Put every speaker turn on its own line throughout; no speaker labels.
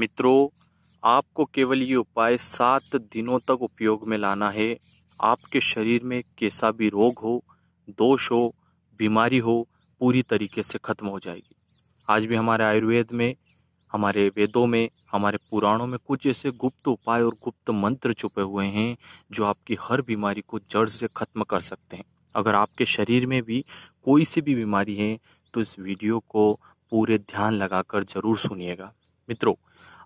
मित्रों आपको केवल ये उपाय सात दिनों तक उपयोग में लाना है आपके शरीर में कैसा भी रोग हो दोष हो बीमारी हो पूरी तरीके से ख़त्म हो जाएगी आज भी हमारे आयुर्वेद में हमारे वेदों में हमारे पुराणों में कुछ ऐसे गुप्त उपाय और गुप्त मंत्र छुपे हुए हैं जो आपकी हर बीमारी को जड़ से ख़त्म कर सकते हैं अगर आपके शरीर में भी कोई सी भी बीमारी है तो इस वीडियो को पूरे ध्यान लगाकर ज़रूर सुनिएगा मित्रों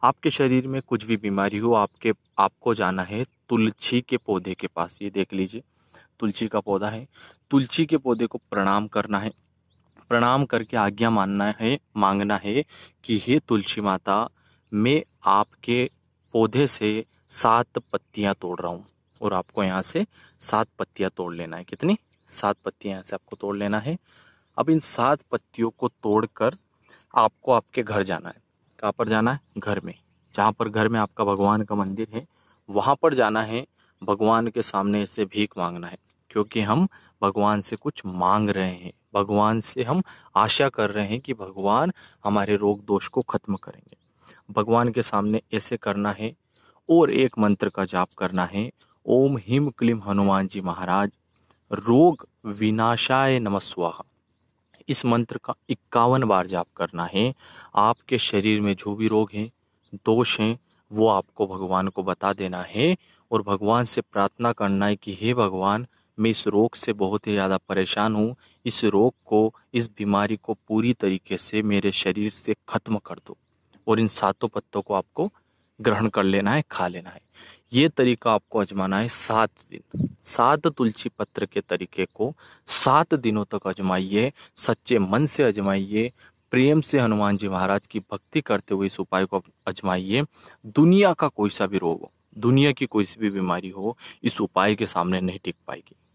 आपके शरीर में कुछ भी बीमारी हो आपके आपको जाना है तुलसी के पौधे के पास ये देख लीजिए तुलसी का पौधा है तुलसी के पौधे को प्रणाम करना है प्रणाम करके आज्ञा मानना है मांगना है कि हे तुलसी माता मैं आपके पौधे से सात पत्तियां तोड़ रहा हूँ और आपको यहाँ से सात पत्तियाँ तोड़ लेना है कितनी सात पत्तियाँ यहाँ से आपको तोड़ लेना है अब इन सात पत्तियों को तोड़कर आपको आपके घर जाना है कहाँ पर जाना है घर में जहाँ पर घर में आपका भगवान का मंदिर है वहाँ पर जाना है भगवान के सामने से भीख मांगना है क्योंकि हम भगवान से कुछ मांग रहे हैं भगवान से हम आशा कर रहे हैं कि भगवान हमारे रोग दोष को खत्म करेंगे भगवान के सामने ऐसे करना है और एक मंत्र का जाप करना है ओम हिम क्लीम हनुमान जी महाराज रोग विनाशाय नमस्वाहा इस मंत्र का इक्यावन बार जाप करना है आपके शरीर में जो भी रोग हैं दोष हैं वो आपको भगवान को बता देना है और भगवान से प्रार्थना करना है कि हे भगवान मैं इस रोग से बहुत ही ज़्यादा परेशान हूँ इस रोग को इस बीमारी को पूरी तरीके से मेरे शरीर से ख़त्म कर दो और इन सातों पत्तों को आपको ग्रहण कर लेना है खा लेना है ये तरीका आपको आजमाना है सात दिन सात तुलसी पत्र के तरीके को सात दिनों तक आजमाइए सच्चे मन से आजमाइए प्रेम से हनुमान जी महाराज की भक्ति करते हुए इस उपाय को आजमाइए दुनिया का कोई सा भी रोग हो दुनिया की कोई सी भी बीमारी हो इस उपाय के सामने नहीं टिक पाएगी